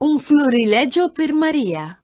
Un florilegio per Maria.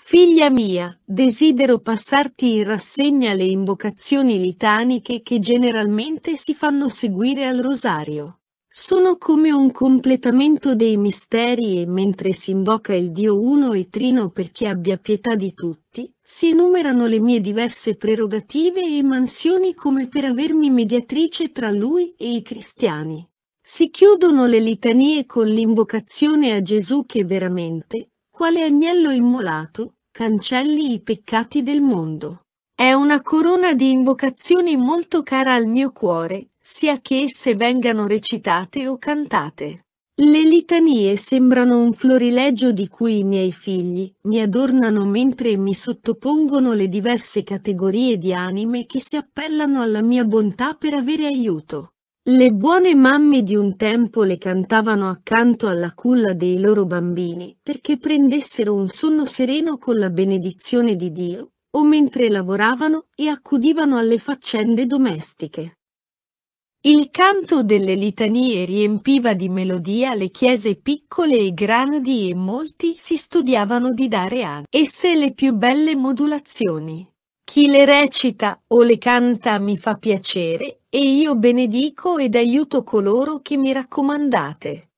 Figlia mia, desidero passarti in rassegna le invocazioni litaniche che generalmente si fanno seguire al rosario. Sono come un completamento dei misteri e mentre si invoca il Dio uno e trino perché abbia pietà di tutti, si enumerano le mie diverse prerogative e mansioni come per avermi mediatrice tra lui e i cristiani. Si chiudono le litanie con l'invocazione a Gesù che veramente, quale agnello immolato, cancelli i peccati del mondo. È una corona di invocazioni molto cara al mio cuore, sia che esse vengano recitate o cantate. Le litanie sembrano un florileggio di cui i miei figli mi adornano mentre mi sottopongono le diverse categorie di anime che si appellano alla mia bontà per avere aiuto. Le buone mamme di un tempo le cantavano accanto alla culla dei loro bambini perché prendessero un sonno sereno con la benedizione di Dio, o mentre lavoravano e accudivano alle faccende domestiche. Il canto delle litanie riempiva di melodia le chiese piccole e grandi e molti si studiavano di dare a esse le più belle modulazioni. Chi le recita o le canta mi fa piacere e io benedico ed aiuto coloro che mi raccomandate.